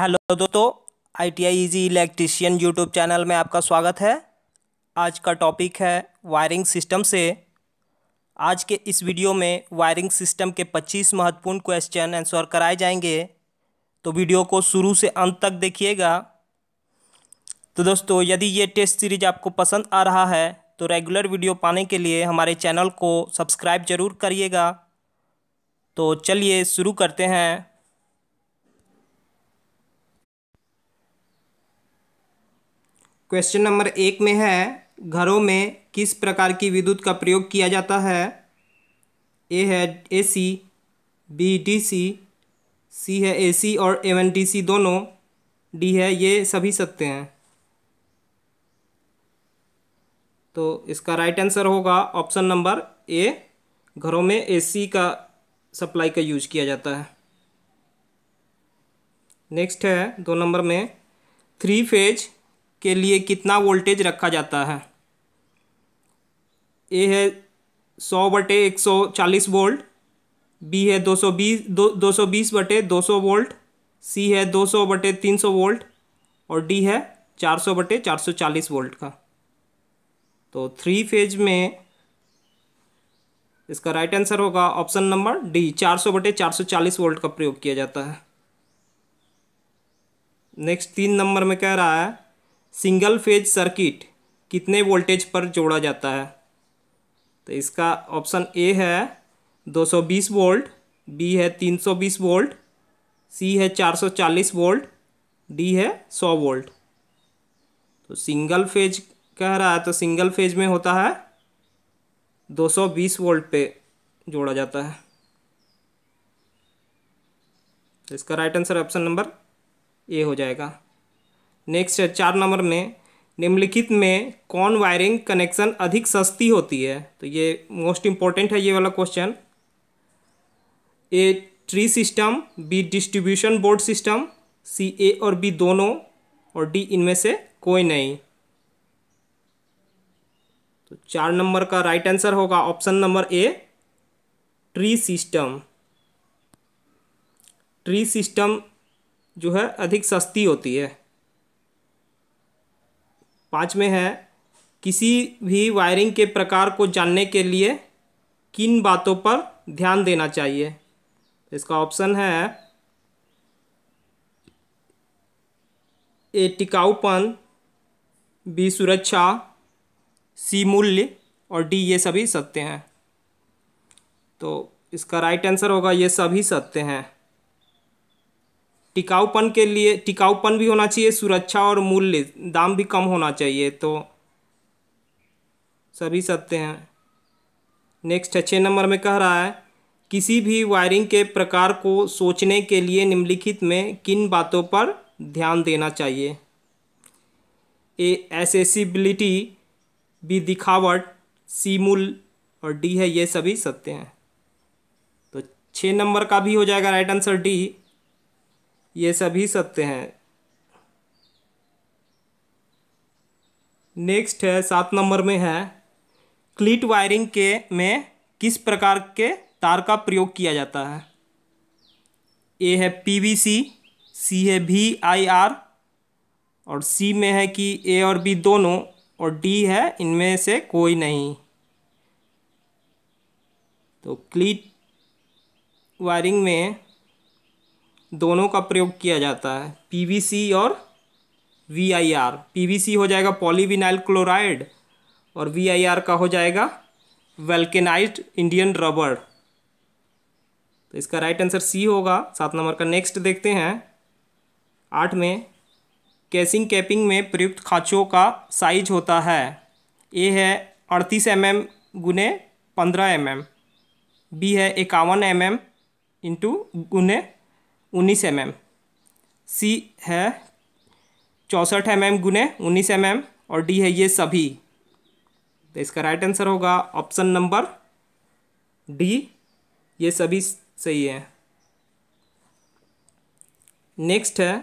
hello दोस्तों I T I easy electrician YouTube channel में आपका स्वागत है आज का टॉपिक है वायरिंग सिस्टम से आज के इस वीडियो में वायरिंग सिस्टम के 25 महत्वपूर्ण क्वेश्चन आंसर कराए जाएंगे तो वीडियो को शुरू से अंत तक देखिएगा तो दोस्तों यदि ये टेस्ट सीरीज आपको पसंद आ रहा है तो रेगुलर वीडियो पाने के लिए हमारे चैनल को सब्सक्राइब जरूर करिएगा तो चलिए शुरू करते हैं क्वेश्चन नंबर एक में है घरों में किस प्रकार की विद्युत का प्रयोग किया जाता है ए है ए सी बी डी सी सी है ए सी और एवन डी सी दोनों डी है ये सभी सत्य हैं तो इसका राइट आंसर होगा ऑप्शन नंबर ए घरों में एसी का सप्लाई का यूज किया जाता है नेक्स्ट है दो नंबर में थ्री फेज के लिए कितना वोल्टेज रखा जाता है ए है सौ बटे एक सौ चालीस वोल्ट बी है दो सौ बीस दो दो सौ बीस बटे दो सौ वोल्ट सी है दो सौ बटे तीन सौ वोल्ट और डी है चार सौ बटे चार सौ चालीस वोल्ट का तो थ्री फेज में इसका राइट आंसर होगा ऑप्शन नंबर डी चार सौ बटे चार सौ चालीस वोल्ट का प्रयोग किया जाता है नेक्स्ट तीन नंबर में कह रहा है सिंगल फेज सर्किट कितने वोल्टेज पर जोड़ा जाता है तो इसका ऑप्शन ए है 220 वोल्ट बी है 320 वोल्ट सी है 440 वोल्ट डी है 100 वोल्ट तो सिंगल फेज कह रहा है तो सिंगल फेज में होता है 220 वोल्ट पे जोड़ा जाता है तो इसका right answer option number A हो जाएगा नेक्स्ट है चार नंबर में निम्नलिखित में कौन वायरिंग कनेक्शन अधिक सस्ती होती है तो ये मोस्ट इम्पॉर्टेंट है ये वाला question A tree system B distribution board system C A और बी दोनों और डी इनमें से कोई नहीं तो चार नंबर का राइट आंसर होगा option number A tree system tree system जो है अधिक सस्ती होती है पाँच में है किसी भी वायरिंग के प्रकार को जानने के लिए किन बातों पर ध्यान देना चाहिए इसका ऑप्शन है ए टिकाऊपन बी सुरक्षा सी मूल्य और डी ये सभी सत्य हैं तो इसका राइट आंसर होगा ये सभी सत्य हैं टिकाऊपन के लिए टिकाऊपन भी होना चाहिए सुरक्षा और मूल्य दाम भी कम होना चाहिए तो सभी सत्य हैं नेक्स्ट है छः नंबर में कह रहा है किसी भी वायरिंग के प्रकार को सोचने के लिए निम्नलिखित में किन बातों पर ध्यान देना चाहिए ए एसेसिबिलिटी बी दिखावट सी मूल और डी है ये सभी सत्य हैं तो छः नंबर का भी हो जाएगा राइट आंसर डी ये सभी सत्य हैं नेक्स्ट है सात नंबर में है क्लीट वायरिंग के में किस प्रकार के तार का प्रयोग किया जाता है ए है पीवीसी सी है वी आई आर और सी में है कि ए और बी दोनों और डी है इनमें से कोई नहीं तो क्लीट वायरिंग में दोनों का प्रयोग किया जाता है पीवीसी और वीआईआर पीवीसी हो जाएगा पॉलीविनाइल क्लोराइड और वीआईआर का हो जाएगा वेल्केनाइज इंडियन रबड़ तो इसका राइट आंसर सी होगा सात नंबर का नेक्स्ट देखते हैं आठ में कैसिंग कैपिंग में प्रयुक्त खाँचों का साइज होता है ए है अड़तीस एम एम गुने पंद्रह एम एम बी है इक्यावन एम एम इंटू गुने उन्नीस एम एम सी है चौंसठ एम एम गुने उन्नीस एम एम और डी है ये सभी तो इसका राइट आंसर होगा ऑप्शन नंबर डी ये सभी सही है नेक्स्ट है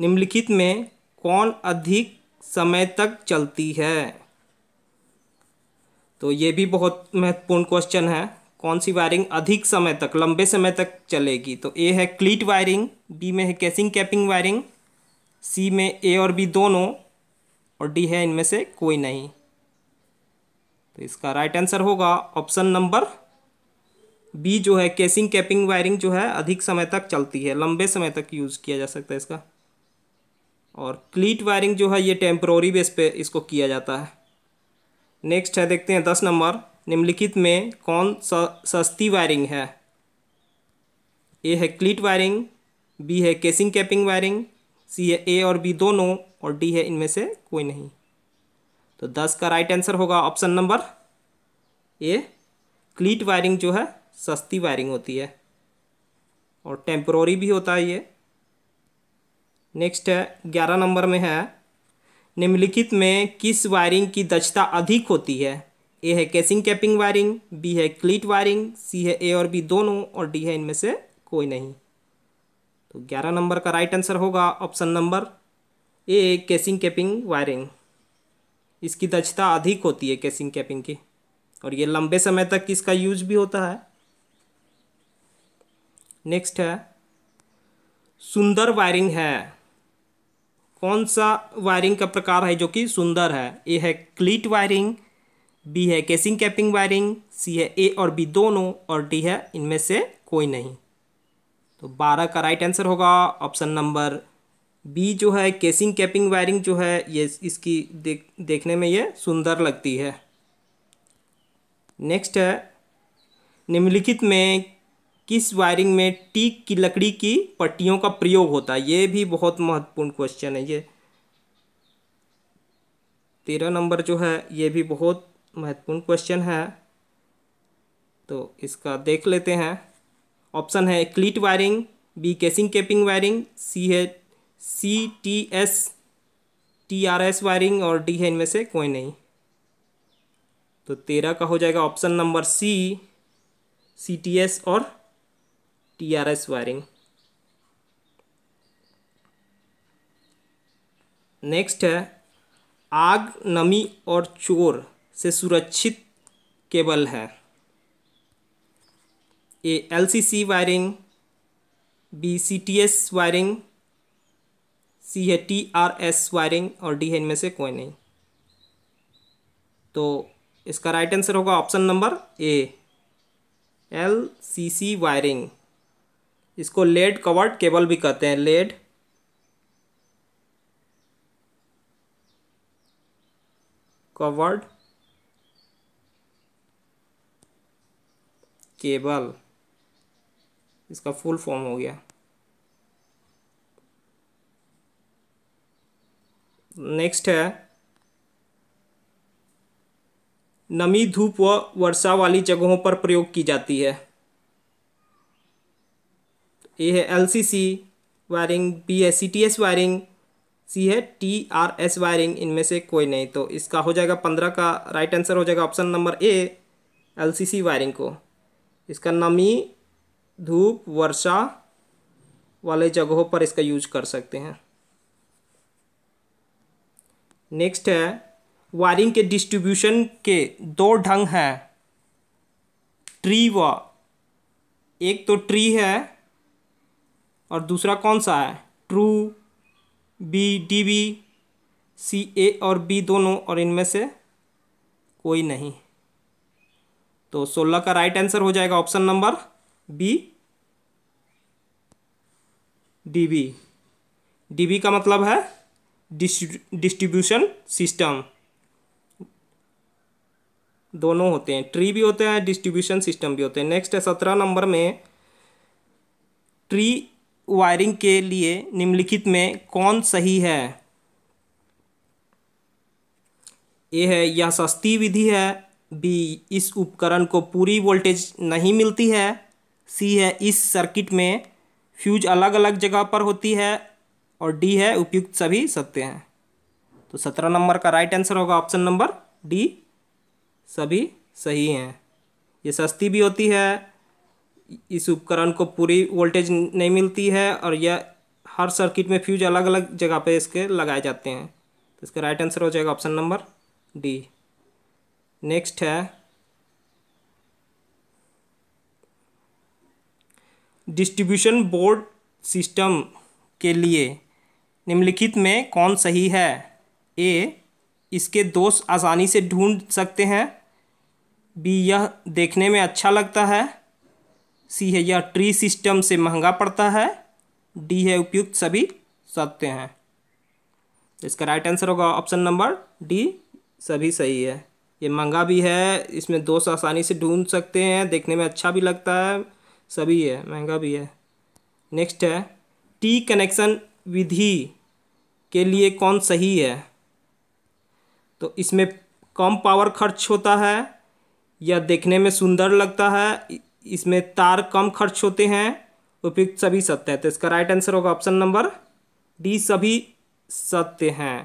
निम्नलिखित में कौन अधिक समय तक चलती है तो ये भी बहुत महत्वपूर्ण क्वेश्चन है कौन सी वायरिंग अधिक समय तक लंबे समय तक चलेगी तो ए है क्लीट वायरिंग बी में है कैसिंग कैपिंग वायरिंग सी में ए और बी दोनों और डी है इनमें से कोई नहीं तो इसका राइट आंसर होगा ऑप्शन नंबर बी जो है केसिंग कैपिंग वायरिंग जो है अधिक समय तक चलती है लंबे समय तक यूज़ किया जा सकता है इसका और क्लीट वायरिंग जो है ये टेम्प्रोरी बेस पे इसको किया जाता है नेक्स्ट है देखते हैं दस नंबर निम्नलिखित में कौन सस्ती वायरिंग है ए है क्लीट वायरिंग बी है केसिंग कैपिंग वायरिंग सी है ए और बी दोनों और डी है इनमें से कोई नहीं तो दस का राइट आंसर होगा option number A cleat wiring जो है सस्ती वायरिंग होती है और टेम्प्रोरी भी होता है ये नेक्स्ट है ग्यारह नंबर में है निम्नलिखित में किस वायरिंग की दक्षता अधिक होती है ए है कैसिंग कैपिंग वायरिंग बी है क्लीट वायरिंग सी है ए और बी दोनों और डी है इनमें से कोई नहीं तो ग्यारह नंबर का राइट आंसर होगा option number A casing capping wiring इसकी दक्षता अधिक होती है कैसिंग कैपिंग की और ये लंबे समय तक इसका यूज भी होता है नेक्स्ट है सुंदर वायरिंग है कौन सा वायरिंग का प्रकार है जो कि सुंदर है ए है क्लीट वायरिंग बी है केसिंग कैपिंग वायरिंग सी है ए और बी दोनों और डी है इनमें से कोई नहीं तो बारह का राइट आंसर होगा ऑप्शन नंबर बी जो है केसिंग कैपिंग वायरिंग जो है ये इसकी देख देखने में ये सुंदर लगती है नेक्स्ट है निम्नलिखित में किस वायरिंग में टीक की लकड़ी की पट्टियों का प्रयोग होता है ये भी बहुत महत्वपूर्ण क्वेश्चन है ये तेरह नंबर जो है ये भी बहुत महत्वपूर्ण क्वेश्चन है तो इसका देख लेते हैं ऑप्शन है cleat wiring B casing capping wiring C है C T S T R S wiring और डी है इनमें से कोई नहीं तो तेरह का हो जाएगा option number C C T S और T R S wiring next है आग नमी और चोर से सुरक्षित केबल है A LCC wiring B CTS wiring C है टी आर एस वायरिंग और डी है इनमें से कोई नहीं तो इसका राइट आंसर होगा option number A L C C wiring इसको लेड कवर्ड केबल भी कहते हैं लेड कवर्ड केबल इसका फुल फॉर्म हो गया नेक्स्ट है नमी धूप व वर्षा वाली जगहों पर प्रयोग की जाती है ए है L C C wiring B है C T S wiring C है टी आर एस वायरिंग इनमें से कोई नहीं तो इसका हो जाएगा पंद्रह का राइट आंसर हो जाएगा option number A L C C wiring को इसका नमी धूप वर्षा वाले जगहों पर इसका यूज कर सकते हैं नेक्स्ट है वायरिंग के डिस्ट्रीब्यूशन के दो ढंग हैं ट्री व एक तो ट्री है और दूसरा कौन सा है true B D B C A और बी दोनों और इनमें से कोई नहीं तो सोलह का राइट आंसर हो जाएगा option number B D B D B का मतलब है डिस्ट्रीब्यूशन सिस्टम दोनों होते हैं ट्री भी होते हैं डिस्ट्रीब्यूशन सिस्टम भी होते हैं नेक्स्ट है सत्रह नंबर में ट्री वायरिंग के लिए निम्नलिखित में कौन सही है ए है यह सस्ती विधि है बी इस उपकरण को पूरी वोल्टेज नहीं मिलती है सी है इस सर्किट में फ्यूज अलग अलग जगह पर होती है और डी है उपयुक्त सभी सत्य हैं तो सत्रह नंबर का राइट आंसर होगा ऑप्शन नंबर डी सभी सही हैं ये सस्ती भी होती है इस उपकरण को पूरी वोल्टेज नहीं मिलती है और यह हर सर्किट में फ्यूज अलग अलग जगह पे इसके लगाए जाते हैं तो इसका राइट आंसर हो जाएगा ऑप्शन नंबर डी नेक्स्ट है डिस्ट्रीब्यूशन बोर्ड सिस्टम के लिए निम्नलिखित में कौन सही है ए इसके दोष आसानी से ढूंढ सकते हैं बी यह देखने में अच्छा लगता है सी है यह ट्री सिस्टम से महंगा पड़ता है डी है उपयुक्त सभी सत्य हैं तो इसका राइट आंसर होगा ऑप्शन नंबर डी सभी सही है ये महंगा भी है इसमें दोस्त आसानी से ढूंढ सकते हैं देखने में अच्छा भी लगता है सभी है महंगा भी है नेक्स्ट है टी कनेक्शन विधि के लिए कौन सही है तो इसमें कम पावर खर्च होता है या देखने में सुंदर लगता है इसमें तार कम खर्च होते हैं उपयुक्त सभी सत्य है तो इसका राइट आंसर होगा ऑप्शन नंबर डी सभी सत्य हैं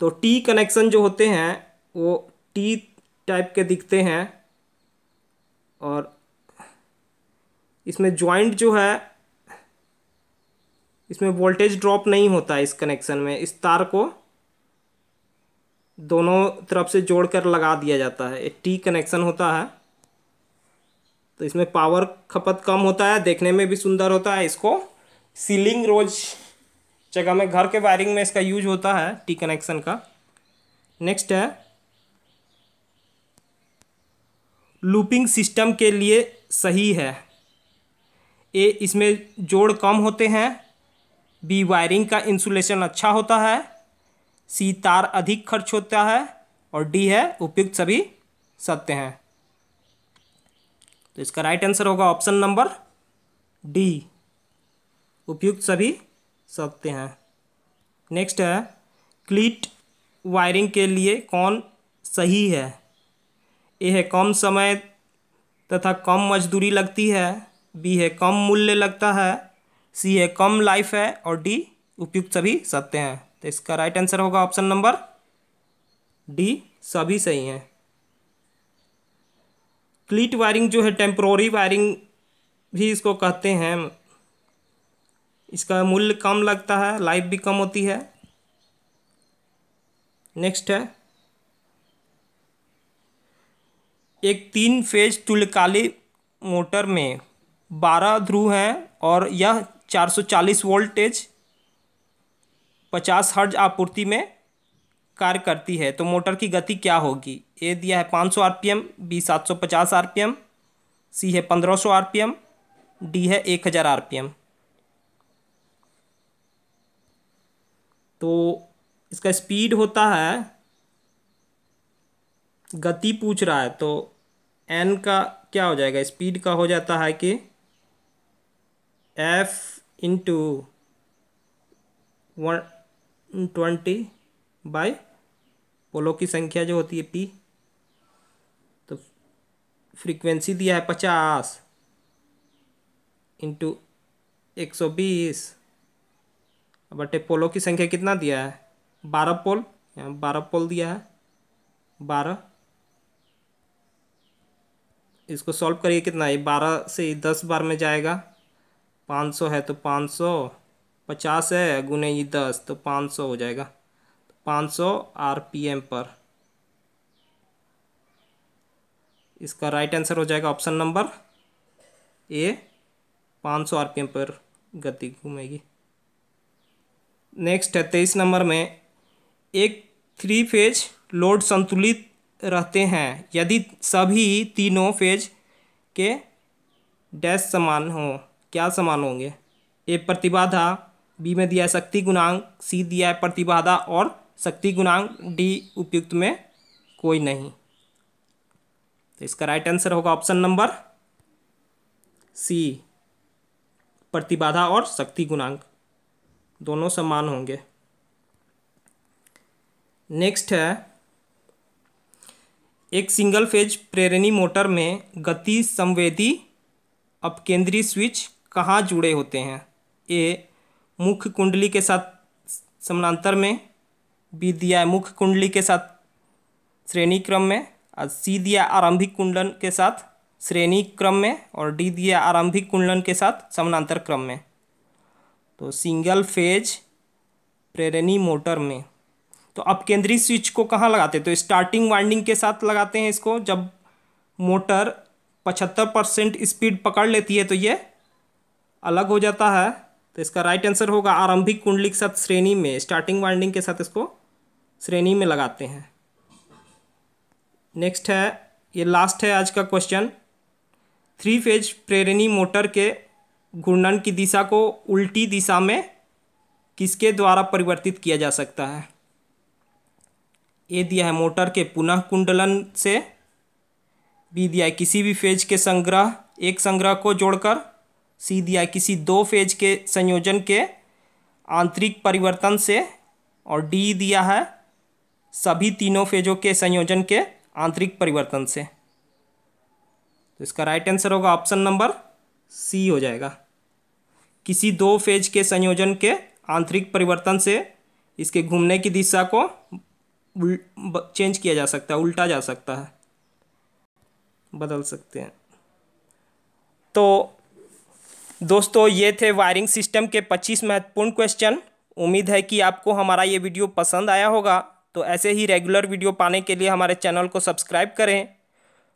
तो टी कनेक्शन जो होते हैं वो टी टाइप के दिखते हैं और इसमें जॉइंट जो है इसमें वोल्टेज ड्रॉप नहीं होता है इस कनेक्शन में इस तार को दोनों तरफ से जोड़कर लगा दिया जाता है एक टी कनेक्शन होता है तो इसमें पावर खपत कम होता है देखने में भी सुंदर होता है इसको सीलिंग रोज जगह में घर के वायरिंग में इसका यूज होता है टी कनेक्शन का नेक्स्ट है लूपिंग सिस्टम के लिए सही है ए इसमें जोड़ कम होते हैं बी वायरिंग का इंसुलेशन अच्छा होता है सी तार अधिक खर्च होता है और डी है उपयुक्त सभी सत्य हैं तो इसका राइट आंसर होगा ऑप्शन नंबर डी उपयुक्त सभी सत्य हैं नेक्स्ट है क्लीट वायरिंग के लिए कौन सही है ए है कम समय तथा कम मजदूरी लगती है बी है कम मूल्य लगता है सी है कम लाइफ है और डी उपयुक्त सभी सत्य हैं तो इसका राइट आंसर होगा ऑप्शन नंबर डी सभी सही हैं क्लीट वायरिंग जो है टेम्प्रोरी वायरिंग भी इसको कहते हैं इसका मूल्य कम लगता है लाइफ भी कम होती है नेक्स्ट है एक तीन फेज तुल्यकाली मोटर में बारह ध्रुव हैं और यह चार सौ चालीस वोल्टेज पचास हर्ज आपूर्ति में कार्य करती है तो मोटर की गति क्या होगी ए दिया है पाँच सौ आर पी एम बी सात सौ पचास आर पी एम सी है पंद्रह सौ आर पी एम डी है एक हज़ार आर पी एम तो इसका स्पीड होता है गति पूछ रहा है तो एन का क्या हो जाएगा स्पीड का हो जाता है कि F into one twenty by पोलो की संख्या जो होती है पी तो फ्रीक्वेंसी दिया है पचास इंटू एक सौ बीस बटे पोलो की संख्या कितना दिया है बारह पोल यहाँ बारह पोल दिया है बारह इसको सॉल्व करिए कितना ये बारह से दस बार में जाएगा पाँच सौ है तो पाँच सौ पचास है गुने ये दस तो पाँच सौ हो जाएगा पाँच सौ आर पी एम पर इसका राइट आंसर हो जाएगा ऑप्शन नंबर ए पाँच सौ आर पी एम पर गति घूमेगी नेक्स्ट है तेईस नंबर में एक थ्री फेज लोड संतुलित रहते हैं यदि सभी तीनों फेज के डैश समान हो क्या समान होंगे ए प्रतिबाधा बी में दिया है शक्ति गुणांक सी दिया है प्रतिबाधा और शक्ति गुणांक डी उपयुक्त में कोई नहीं तो इसका राइट आंसर होगा ऑप्शन नंबर सी प्रतिबाधा और शक्ति गुणांक दोनों समान होंगे नेक्स्ट है एक सिंगल फेज प्रेरणी मोटर में गति संवेदी अपकेंद्रीय स्विच कहाँ जुड़े होते हैं ए मुख्य कुंडली के साथ समानांतर में बी दिया है मुख्य कुंडली के साथ श्रेणी क्रम में और सी दिया आरंभिक कुंडलन के साथ श्रेणी क्रम में और डी दिया आरंभिक कुंडलन के साथ समानांतर क्रम में तो सिंगल फेज प्रेरणी मोटर में तो अब केंद्रीय स्विच को कहाँ लगाते हैं तो स्टार्टिंग वाइंडिंग के साथ लगाते हैं इसको जब मोटर पचहत्तर परसेंट स्पीड पकड़ लेती है तो ये अलग हो जाता है तो इसका राइट आंसर होगा आरंभिक कुंडली के साथ श्रेणी में स्टार्टिंग वाइंडिंग के साथ इसको श्रेणी में लगाते हैं नेक्स्ट है ये लास्ट है आज का क्वेश्चन थ्री फेज प्रेरणी मोटर के घूर्णन की दिशा को उल्टी दिशा में किसके द्वारा परिवर्तित किया जा सकता है ए दिया है मोटर के पुनः कुंडलन से बी दिया है किसी भी फेज के संग्रह एक संग्रह को जोड़कर सी दिया है किसी दो फेज के संयोजन के आंतरिक परिवर्तन से और डी दिया है सभी तीनों फेजों के संयोजन के आंतरिक परिवर्तन से तो इसका राइट आंसर होगा ऑप्शन नंबर सी हो जाएगा किसी दो फेज के संयोजन के आंतरिक परिवर्तन से इसके घूमने की दिशा को चेंज किया जा सकता है उल्टा जा सकता है बदल सकते हैं तो दोस्तों ये थे वायरिंग सिस्टम के 25 महत्वपूर्ण क्वेश्चन उम्मीद है कि आपको हमारा ये वीडियो पसंद आया होगा तो ऐसे ही रेगुलर वीडियो पाने के लिए हमारे चैनल को सब्सक्राइब करें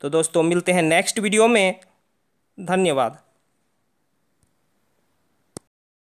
तो दोस्तों मिलते हैं नेक्स्ट वीडियो में धन्यवाद